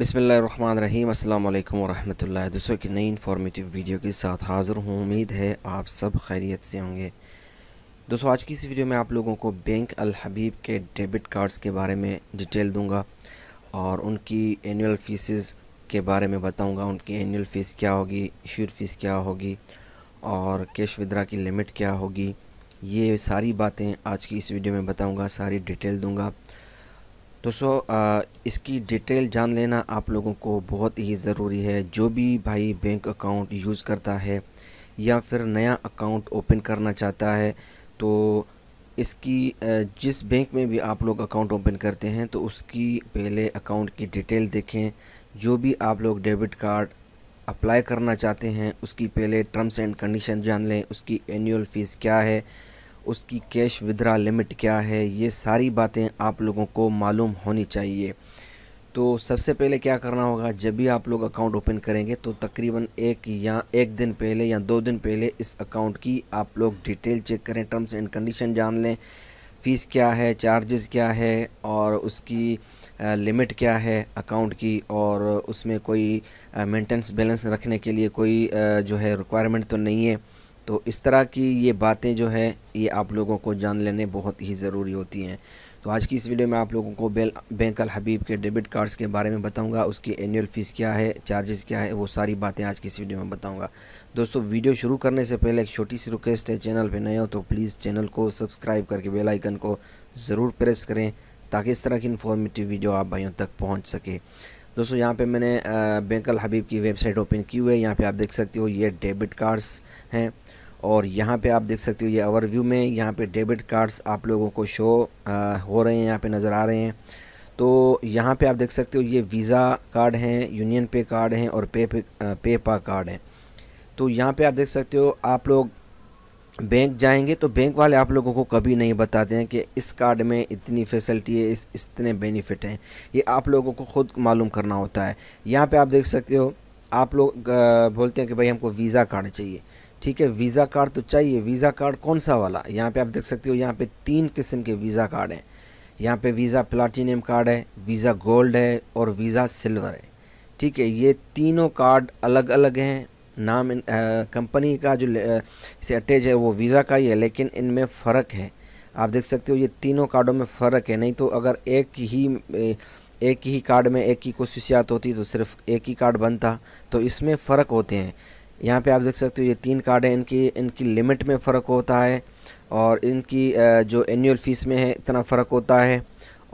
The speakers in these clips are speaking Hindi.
बिसमीम अल्लाम वरहमल दोस्तों की नई इन्फॉर्मेटिव वीडियो के साथ हाज़िर हूँ उम्मीद है आप सब खैरियत से होंगे दोस्तों आज की इस वीडियो में आप लोगों को बैंक अल हबीब के डेबिट कार्ड्स के बारे में डिटेल दूंगा और उनकी एनुअल फ़ीसेस के बारे में बताऊंगा उनकी एनुअल फ़ीस क्या होगी इशूर फ़ीस क्या होगी और कैश विद्रा की लिमिट क्या होगी ये सारी बातें आज की इस वीडियो में बताऊँगा सारी डिटेल दूँगा दोस्तों इसकी डिटेल जान लेना आप लोगों को बहुत ही ज़रूरी है जो भी भाई बैंक अकाउंट यूज़ करता है या फिर नया अकाउंट ओपन करना चाहता है तो इसकी जिस बैंक में भी आप लोग अकाउंट ओपन करते हैं तो उसकी पहले अकाउंट की डिटेल देखें जो भी आप लोग डेबिट कार्ड अप्लाई करना चाहते हैं उसकी पहले टर्म्स एंड कंडीशन जान लें उसकी एनुअल फ़ीस क्या है उसकी कैश विद्रा लिमिट क्या है ये सारी बातें आप लोगों को मालूम होनी चाहिए तो सबसे पहले क्या करना होगा जब भी आप लोग अकाउंट ओपन करेंगे तो तकरीबन एक या एक दिन पहले या दो दिन पहले इस अकाउंट की आप लोग डिटेल चेक करें टर्म्स एंड कंडीशन जान लें फ़ीस क्या है चार्जेस क्या है और उसकी लिमिट क्या है अकाउंट की और उसमें कोई मेंटेनेंस बैलेंस रखने के लिए कोई जो है रिक्वायरमेंट तो नहीं है तो इस तरह की ये बातें जो है ये आप लोगों को जान लेने बहुत ही ज़रूरी होती हैं तो आज की इस वीडियो में आप लोगों को बेल बैंक अल हबीब के डेबिट कार्ड्स के बारे में बताऊंगा उसकी एनुअल फ़ीस क्या है चार्जेस क्या है वो सारी बातें आज की इस वीडियो में बताऊंगा दोस्तों वीडियो शुरू करने से पहले एक छोटी सी रिक्वेस्ट है चैनल पर नए हो तो प्लीज़ चैनल को सब्सक्राइब करके बेल आइकन को ज़रूर प्रेस करें ताकि इस तरह की इन्फॉर्मेटिव वीडियो आप भाइयों तक पहुँच सके दोस्तों यहाँ पर मैंने बैंक अल हबीब की वेबसाइट ओपन की हुई है यहाँ पर आप देख सकते हो ये डेबिट कार्ड्स हैं और यहाँ पे आप देख सकते हो ये ओवरव्यू में यहाँ पे डेबिट कार्ड्स आप लोगों को शो आ, हो रहे हैं यहाँ पे नज़र आ रहे हैं तो यहाँ पे आप देख सकते हो ये वीज़ा कार्ड हैं यूनियन पे कार्ड हैं और पे पे, पे पा कार्ड हैं तो यहाँ पे आप देख सकते हो आप लोग बैंक जाएंगे तो बैंक वाले आप लोगों को कभी नहीं बताते हैं कि इस कार्ड में इतनी फैसिलिटी है इस, इतने बेनिफिट हैं ये आप लोगों को ख़ुद मालूम करना होता है यहाँ पर आप देख सकते हो आप लोग बोलते हैं कि भाई हमको वीज़ा कार्ड चाहिए ठीक है वीज़ा कार्ड तो चाहिए वीज़ा कार्ड कौन सा वाला यहाँ पे आप देख सकते हो यहाँ पे तीन किस्म के वीज़ा कार्ड हैं यहाँ पे वीज़ा प्लाटिनियम कार्ड है वीज़ा गोल्ड है और वीज़ा सिल्वर है ठीक है ये तीनों कार्ड अलग अलग हैं नाम कंपनी का जो से अटैच है वो वीज़ा का ही है लेकिन इनमें फ़र्क है आप देख सकते हो ये तीनों कार्डों में फ़र्क है नहीं तो अगर एक ही एक ही कार्ड में एक ही कोशिशियात होती तो सिर्फ एक ही कार्ड बनता तो इसमें फ़र्क होते हैं यहाँ पे आप देख सकते हो ये तीन कार्ड हैं इनकी इनकी लिमिट में फ़र्क होता है और इनकी जो एनुअल फ़ीस में है इतना फ़र्क होता है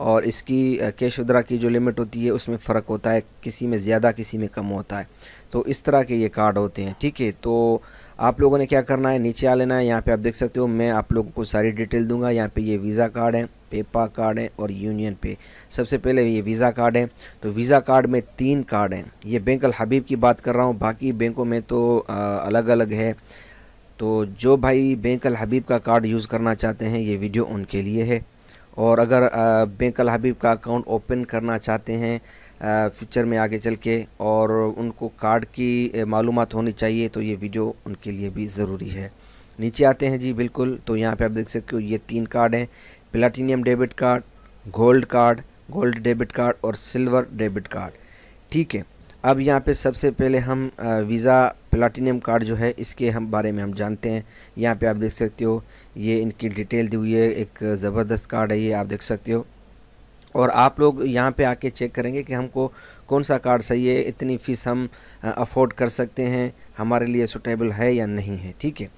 और इसकी कैश उदरा की जो लिमिट होती है उसमें फ़र्क होता है किसी में ज़्यादा किसी में कम होता है तो इस तरह के ये कार्ड होते हैं ठीक है तो आप लोगों ने क्या करना है नीचे आ लेना है यहाँ पे आप देख सकते हो मैं आप लोगों को सारी डिटेल दूंगा यहाँ पे ये वीज़ा कार्ड है पेपा कार्ड है और यूनियन पे सबसे पहले ये वीज़ा कार्ड है तो वीज़ा कार्ड में तीन कार्ड हैं ये बैंक हबीब की बात कर रहा हूँ बाकी बैंकों में तो आ, अलग अलग है तो जो भाई बैंक हबीब का कार्ड यूज़ करना चाहते हैं ये वीडियो उनके लिए है और अगर बैंक हबीब का अकाउंट ओपन करना चाहते हैं फ्यूचर में आगे चल के और उनको कार्ड की मालूम होनी चाहिए तो ये वीडियो उनके लिए भी ज़रूरी है नीचे आते हैं जी बिल्कुल तो यहाँ पे आप देख सकते हो ये तीन कार्ड हैं platinum debit card gold card gold debit card और सिल्वर डेबिट कार्ड ठीक है अब यहाँ पे सबसे पहले हम वीज़ा प्लाटीनियम कार्ड जो है इसके हम बारे में हम जानते हैं यहाँ पे आप देख सकते हो ये इनकी डिटेल दी हुई है एक ज़बरदस्त कार्ड है ये आप देख सकते हो और आप लोग यहाँ पे आके चेक करेंगे कि हमको कौन सा कार्ड सही है इतनी फ़ीस हम अफोर्ड कर सकते हैं हमारे लिए सुटेबल है या नहीं है ठीक है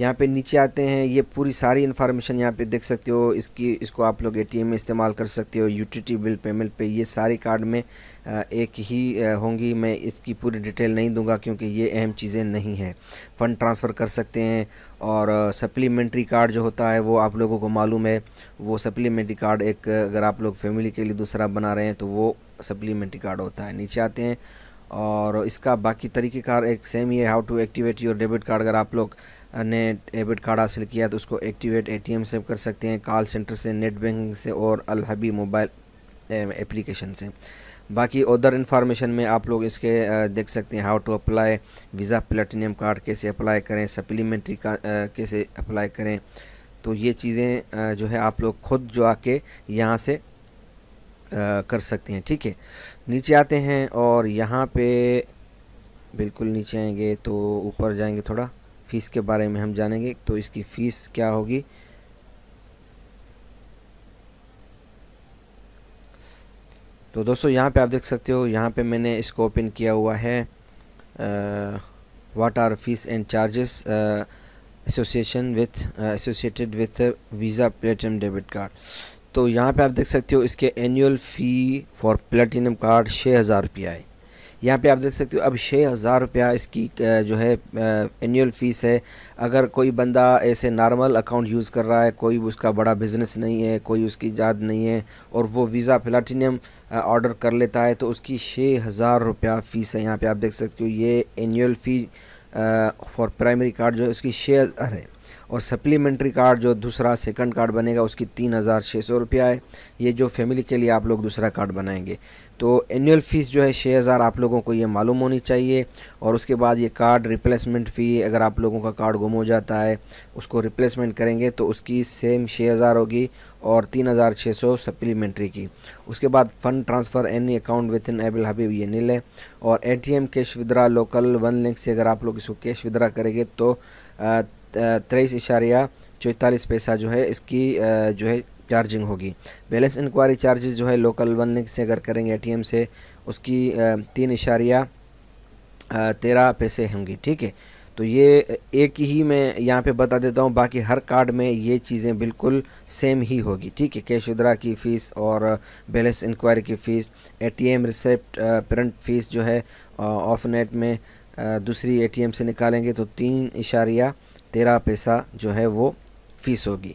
यहाँ पे नीचे आते हैं ये पूरी सारी इन्फॉर्मेशन यहाँ पे देख सकते हो इसकी इसको आप लोग एटीएम में इस्तेमाल कर सकते हो यूटिलिटी बिल पेमेंट पे ये सारे कार्ड में एक ही होंगी मैं इसकी पूरी डिटेल नहीं दूंगा क्योंकि ये अहम चीज़ें नहीं हैं फ़ंड ट्रांसफ़र कर सकते हैं और सप्लीमेंट्री कार्ड जो होता है वो आप लोगों को मालूम है वो सप्लीमेंट्री कार्ड एक अगर आप लोग फैमिली के लिए दूसरा बना रहे हैं तो वो सप्लीमेंट्री कार्ड होता है नीचे आते हैं और इसका बाकी तरीक़ेकार एक सेम ही है how to activate your debit card अगर आप लोग ने डेबिट कार्ड हासिल किया तो उसको एक्टिवेट एटीएम से कर सकते हैं कॉल सेंटर से नेट बैंकिंग से और अलहबी मोबाइल एप्लीकेशन से बाकी अदर इन्फॉर्मेशन में आप लोग इसके देख सकते हैं how to apply Visa platinum card कैसे अप्लाई करें सप्लीमेंट्री का कैसे अप्लाई करें तो ये चीज़ें जो है आप लोग खुद जो आके यहाँ से कर सकते हैं ठीक है नीचे आते हैं और यहाँ पे बिल्कुल नीचे आएंगे तो ऊपर जाएंगे थोड़ा फ़ीस के बारे में हम जानेंगे तो इसकी फ़ीस क्या होगी तो दोस्तों यहाँ पे आप देख सकते हो यहाँ पे मैंने इसको ओपन किया हुआ है what are fees and charges association with associated with Visa platinum debit card तो यहाँ पे आप देख सकते हो इसके annual fee for platinum card छः हज़ार रुपया है यहाँ पे आप देख सकते हो अब छः हज़ार रुपया इसकी जो है एनुअल फ़ीस है अगर कोई बंदा ऐसे नॉर्मल अकाउंट यूज़ कर रहा है कोई उसका बड़ा बिजनेस नहीं है कोई उसकी याद नहीं है और वो वीज़ा प्लाटिनियम ऑर्डर कर लेता है तो उसकी छः हज़ार रुपया फ़ीस है यहाँ पर आप देख सकते हो ये annual fee for primary card जो है उसकी छः हज़ार है और सप्लीमेंट्री कार्ड जो दूसरा सेकंड कार्ड बनेगा उसकी तीन हज़ार छः सौ रुपया है ये जो फैमिली के लिए आप लोग दूसरा कार्ड बनाएंगे तो एनुअल फ़ीस जो है छः हज़ार आप लोगों को ये मालूम होनी चाहिए और उसके बाद ये कार्ड रिप्लेसमेंट फ़ी अगर आप लोगों का कार्ड गुम हो जाता है उसको रिप्लेसमेंट करेंगे तो उसकी सेम छः हज़ार होगी और तीन हज़ार छः सौ सप्लीमेंट्री की उसके बाद fund transfer any account with in एबल हबीब ये नील है और A T M cash withdrawal local one link से अगर आप लोग इसको कैश विद्रा करेंगे तो तेईस इशारिया चौतालीस पैसा जो है इसकी जो है चार्जिंग होगी बैलेंस इंक्वायरी चार्जेस जो है लोकल वन लिंक से अगर करेंगे एटीएम से उसकी तीन इशारिया तेरह पैसे होंगी ठीक है तो ये एक ही मैं यहाँ पे बता देता हूँ बाकी हर कार्ड में ये चीज़ें बिल्कुल सेम ही होगी ठीक है कैश उधरा की फ़ीस और बैलेंस इंक्वायरी की fees ATM receipt print fees जो है ऑफ नेट में दूसरी एटीएम से निकालेंगे तो तीन इशारिया तेरह पैसा जो है वो फ़ीस होगी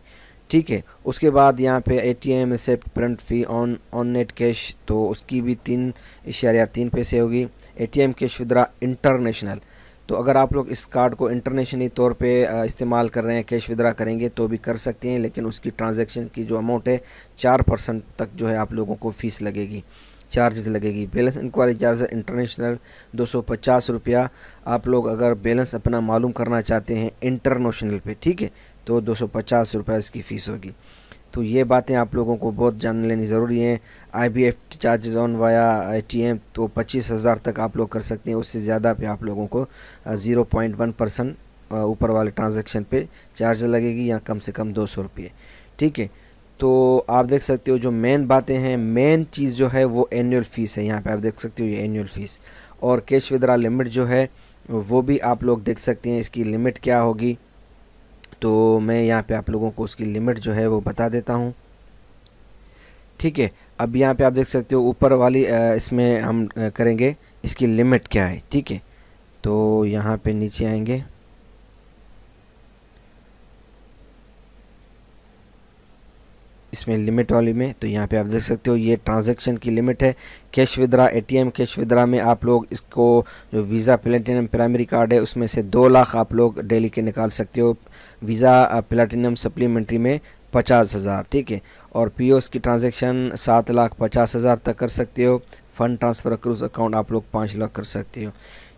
ठीक है उसके बाद यहाँ पे ATM receipt print fee on on net cash तो उसकी भी तीन इशारिया तीन पैसे होगी एटीएम कैश विदरा इंटरनेशनल तो अगर आप लोग इस कार्ड को इंटरनेशनली तौर पे इस्तेमाल कर रहे हैं कैश विदरा करेंगे तो भी कर सकते हैं लेकिन उसकी ट्रांजैक्शन की जो अमाउंट है चार परसेंट तक जो है आप लोगों को फ़ीस लगेगी चार्जेस लगेगी बैलेंस इंक्वायरी चार्ज इंटरनेशनल दो सौ पचास रुपया आप लोग अगर बैलेंस अपना मालूम करना चाहते हैं इंटरनेशनल पे ठीक है तो दो सौ पचास रुपया इसकी फ़ीस होगी तो ये बातें आप लोगों को बहुत जान लेनी ज़रूरी हैं I B F charges on via I T M तो पच्चीस हज़ार तक आप लोग कर सकते हैं उससे ज़्यादा पे आप लोगों को ज़ीरो पॉइंट वन परसेंट ऊपर वाले ट्रांजेक्शन पे चार्ज लगेगी या कम से कम दो सौ रुपये ठीक है तो आप देख सकते हो जो मेन बातें हैं मेन चीज़ जो है वो एनुअल फ़ीस है यहाँ पे आप देख सकते हो ये एनुअल फ़ीस और कैश विद्रा लिमिट जो है वो भी आप लोग देख सकते हैं इसकी लिमिट क्या होगी तो मैं यहाँ पे आप लोगों को उसकी लिमिट जो है वो बता देता हूँ ठीक है अब यहाँ पे आप देख सकते हो ऊपर वाली इसमें हम करेंगे इसकी लिमिट क्या है ठीक है तो यहाँ पर नीचे आएँगे इसमें लिमिट वाली में तो यहाँ पे आप देख सकते हो ये ट्रांजैक्शन की लिमिट है cash withdrawal ATM cash withdrawal में आप लोग इसको जो वीज़ा प्लेटिनम प्राइमरी कार्ड है उसमें से दो लाख आप लोग डेली के निकाल सकते हो वीज़ा प्लेटिनम सप्लीमेंट्री में पचास हज़ार ठीक है और पी की ट्रांजेक्शन सात लाख पचास हज़ार तक कर सकते हो फ़ंड ट्रांसफ़र क्रूज अकाउंट आप लोग पाँच लाख कर सकते हो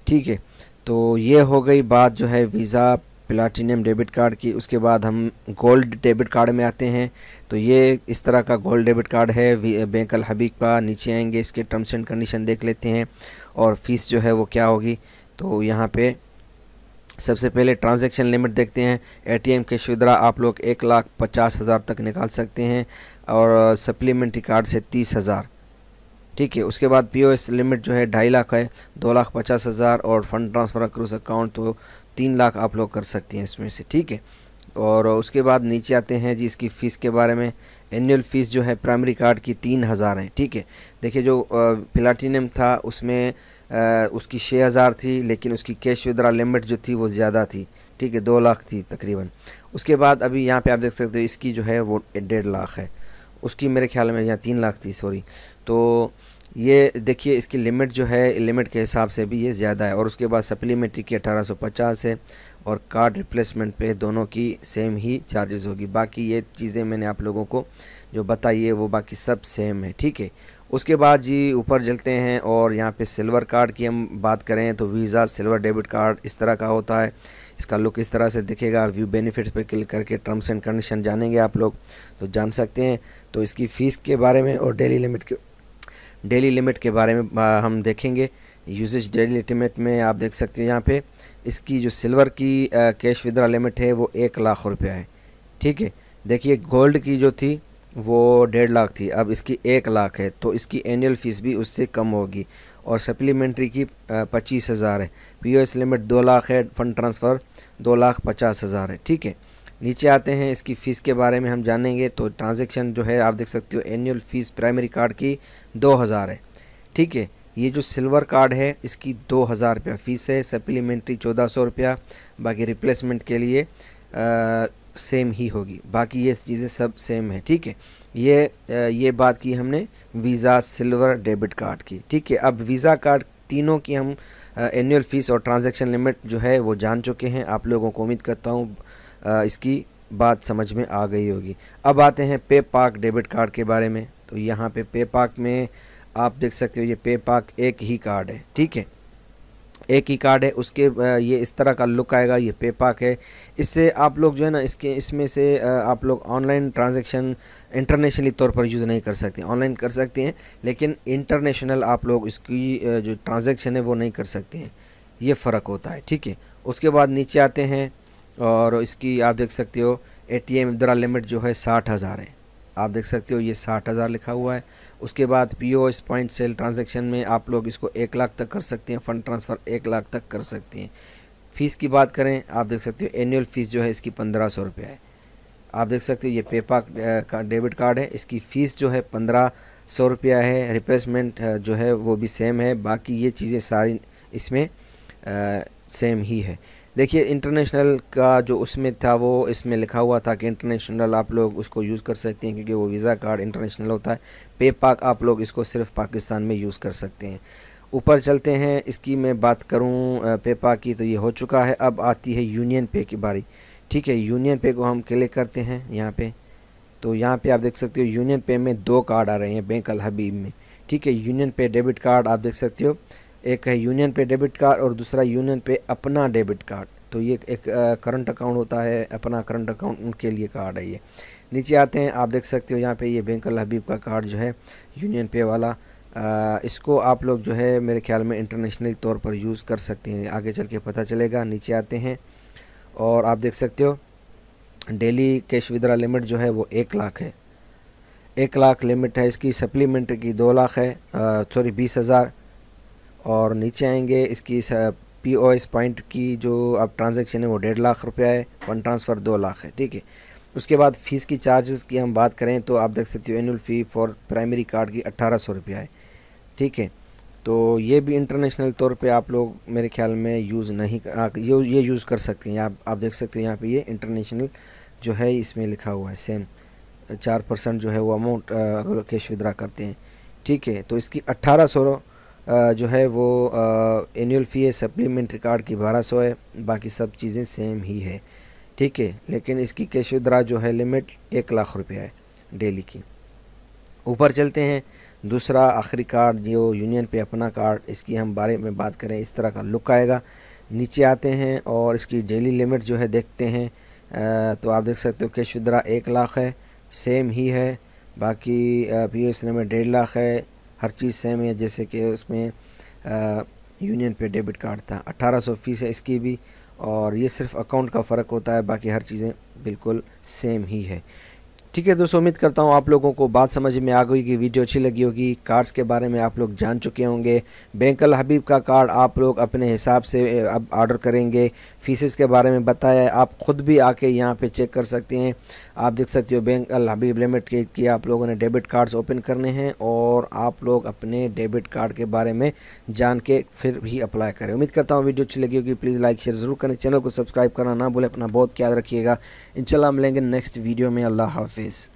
ठीक है तो ये हो गई बात जो है वीज़ा प्लाटिनियम डेबिट कार्ड की उसके बाद हम गोल्ड डेबिट कार्ड में आते हैं तो ये इस तरह का गोल्ड डेबिट कार्ड है बैंक अल हबीब का नीचे आएंगे इसके टर्म्स एंड कंडीशन देख लेते हैं और फ़ीस जो है वो क्या होगी तो यहाँ पे सबसे पहले ट्रांजैक्शन लिमिट देखते हैं एटीएम के शुद्रा आप लोग एक लाख पचास हज़ार तक निकाल सकते हैं और सप्लीमेंट्री कार्ड से तीस हज़ार ठीक है उसके बाद पीओएस लिमिट जो है ढाई लाख है दो लाख पचास हज़ार और फंड ट्रांसफ़र अक्रूस अकाउंट तो तीन लाख आप लोग कर सकती हैं इसमें से ठीक है और उसके बाद नीचे आते हैं जी इसकी फ़ीस के बारे में एनुअल फ़ीस जो है प्राइमरी कार्ड की तीन हज़ार है ठीक है देखिए जो प्लाटिनम था उसमें उसकी छः हज़ार थी लेकिन उसकी कैश विद्रा लिमिट जो थी वो ज़्यादा थी ठीक है दो लाख थी तकरीबन उसके बाद अभी यहाँ पे आप देख सकते हो इसकी जो है वो डेढ़ लाख है उसकी मेरे ख्याल में यहाँ तीन लाख थी सॉरी तो ये देखिए इसकी लिमिट जो है लिमिट के हिसाब से भी ये ज़्यादा है और उसके बाद सप्लीमेंट्री की 1850 है और कार्ड रिप्लेसमेंट पे दोनों की सेम ही चार्जेस होगी बाकी ये चीज़ें मैंने आप लोगों को जो बताई है वो बाकी सब सेम है ठीक है उसके बाद जी ऊपर चलते हैं और यहाँ पे सिल्वर कार्ड की हम बात करें तो वीज़ा सिल्वर डेबिट कार्ड इस तरह का होता है इसका लुक इस तरह से दिखेगा व्यू बेनिफिट्स पे क्लिक करके टर्म्स एंड कंडीशन जानेंगे आप लोग तो जान सकते हैं तो इसकी फ़ीस के बारे में और डेली लिमिट के डेली लिमिट के बारे में हम देखेंगे यूजेज डेली लिमिट में आप देख सकते हैं यहाँ पे इसकी जो सिल्वर की कैश विद्रा लिमिट है वो एक लाख रुपया है ठीक है देखिए गोल्ड की जो थी वो डेढ़ लाख थी अब इसकी एक लाख है तो इसकी एनुअल फ़ीस भी उससे कम होगी और सप्लीमेंट्री की पच्चीस हज़ार है पी लिमिट दो लाख है फ़ंड ट्रांसफ़र दो लाख पचास हज़ार है ठीक है नीचे आते हैं इसकी फ़ीस के बारे में हम जानेंगे तो ट्रांजेक्शन जो है आप देख सकते हो एनुअल फ़ीस प्राइमरी कार्ड की दो हज़ार है ठीक है ये जो सिल्वर कार्ड है इसकी दो हज़ार रुपया फ़ीस है सप्लीमेंट्री चौदह सौ रुपया बाकी रिप्लेसमेंट के लिए आ, सेम ही होगी बाकी ये चीज़ें सब सेम है ठीक है ये आ, ये बात की हमने वीज़ा सिल्वर डेबिट कार्ड की ठीक है अब वीज़ा कार्ड तीनों की हम एनुअल फ़ीस और ट्रांजैक्शन लिमिट जो है वो जान चुके हैं आप लोगों को उम्मीद करता हूँ इसकी बात समझ में आ गई होगी अब आते हैं पे पाक डेबिट कार्ड के बारे में तो यहाँ पे पे पाक में आप देख सकते हो ये पे पाक एक ही कार्ड है ठीक है एक ही कार्ड है उसके ये इस तरह का लुक आएगा ये पे पाक है इससे आप लोग जो है ना इसके इसमें से आप लोग ऑनलाइन ट्रांजैक्शन इंटरनेशनली तौर पर यूज़ नहीं कर सकते ऑनलाइन कर सकते हैं लेकिन इंटरनेशनल आप लोग इसकी जो ट्रांजेक्शन है वो नहीं कर सकते हैं ये फ़र्क होता है ठीक है उसके बाद नीचे आते हैं और इसकी आप देख सकते हो एटीएम मुद्रा लिमिट जो है साठ हज़ार है आप देख सकते हो ये साठ हज़ार लिखा हुआ है उसके बाद P O S point sale transaction में आप लोग इसको एक लाख तक कर सकते हैं फ़ंड ट्रांसफ़र एक लाख तक कर सकते हैं फ़ीस की बात करें आप देख सकते हो एनुअल फ़ीस जो है इसकी पंद्रह सौ रुपये है आप देख सकते हो ये पेपा का डेबिट कार्ड है इसकी फ़ीस जो है पंद्रह सौ रुपया है रिप्लेसमेंट जो है वो भी सेम है बाकी ये चीज़ें सारी इसमें सेम ही है देखिए इंटरनेशनल का जो उसमें था वो इसमें लिखा हुआ था कि इंटरनेशनल आप लोग उसको यूज़ कर सकते हैं क्योंकि वो वीज़ा कार्ड इंटरनेशनल होता है पे पाक आप लोग इसको सिर्फ पाकिस्तान में यूज़ कर सकते हैं ऊपर चलते हैं इसकी मैं बात करूँ पे पाक की तो ये हो चुका है अब आती है यूनियन पे की बारी ठीक है यूनियन पे को हम क्लिक करते हैं यहाँ पर तो यहाँ पर आप देख सकते हो यूनियन पे में दो कार्ड आ रहे हैं बैंक अलहबीब में ठीक है यूनियन पे डेबिट कार्ड आप देख सकते हो एक है यूनियन पे डेबिट कार्ड और दूसरा यूनियन पे अपना डेबिट कार्ड तो ये एक करंट अकाउंट होता है अपना करंट अकाउंट उनके लिए कार्ड है ये नीचे आते हैं आप देख सकते हो यहाँ पे ये बैंक हबीब का कार्ड जो है यूनियन पे वाला आ, इसको आप लोग जो है मेरे ख्याल में इंटरनेशनल तौर पर यूज़ कर सकते हैं आगे चल के पता चलेगा नीचे आते हैं और आप देख सकते हो डेली कैश विद्रा लिमिट जो है वो एक लाख है एक लाख लिमिट है इसकी सप्लीमेंट की दो लाख है सॉरी बीस हज़ार और नीचे आएंगे इसकी पी ओ एस पॉइंट की जो अब ट्रांजेक्शन है वो डेढ़ लाख रुपया है वन ट्रांसफ़र दो लाख है ठीक है उसके बाद फ़ीस की चार्जेस की हम बात करें तो आप देख सकते हो annual fee for primary card की अट्ठारह सौ रुपया है ठीक है तो ये भी इंटरनेशनल तौर पे आप लोग मेरे ख्याल में यूज़ नहीं ये ये यूज़ कर सकते हैं आप आप देख सकते हो यहाँ पे ये इंटरनेशनल जो है इसमें लिखा हुआ है सेम चार परसेंट जो है वो अमाउंट कैश विद्रा करते हैं ठीक है तो इसकी अट्ठारह सौ जो है वो एनुअल फ़ी है सप्लीमेंट्री कार्ड की बारह सौ है बाकी सब चीज़ें सेम ही है ठीक है लेकिन इसकी विद्रा जो है लिमिट एक लाख रुपया है डेली की ऊपर चलते हैं दूसरा आखिरी कार्ड जो यूनियन पे अपना कार्ड इसकी हम बारे में बात करें इस तरह का लुक आएगा नीचे आते हैं और इसकी डेली लिमिट जो है देखते हैं आ, तो आप देख सकते हो केशुद्रा एक लाख है सेम ही है बाकी पी ओ एस लिमिट डेढ़ लाख है हर चीज़ सेम है जैसे कि उसमें यूनियन पे डेबिट कार्ड था अट्ठारह सौ फीस है इसकी भी और ये सिर्फ अकाउंट का फ़र्क होता है बाकी हर चीज़ें बिल्कुल सेम ही है ठीक है दोस्तों उम्मीद करता हूँ आप लोगों को बात समझ में आ गई कि वीडियो अच्छी लगी होगी कार्ड्स के बारे में आप लोग जान चुके होंगे बैंकल हबीब का कार्ड आप लोग अपने हिसाब से अब ऑर्डर करेंगे फीसेस के बारे में बताया आप ख़ुद भी आके यहाँ पे चेक कर सकते हैं आप देख सकते हो बैंक अल हबीब लिमिट के कि आप लोगों ने डेबिट कार्ड्स ओपन करने हैं और आप लोग अपने डेबिट कार्ड के बारे में जान के फिर भी अप्लाई करें उम्मीद करता हूँ वीडियो अच्छी लगी होगी प्लीज़ लाइक शेयर ज़रूर करें चैनल को सब्सक्राइब करना ना भूलें अपना बहुत याद रखिएगा इनशाला हम लेंगे नेक्स्ट वीडियो में अल्लाह हाफ़ is.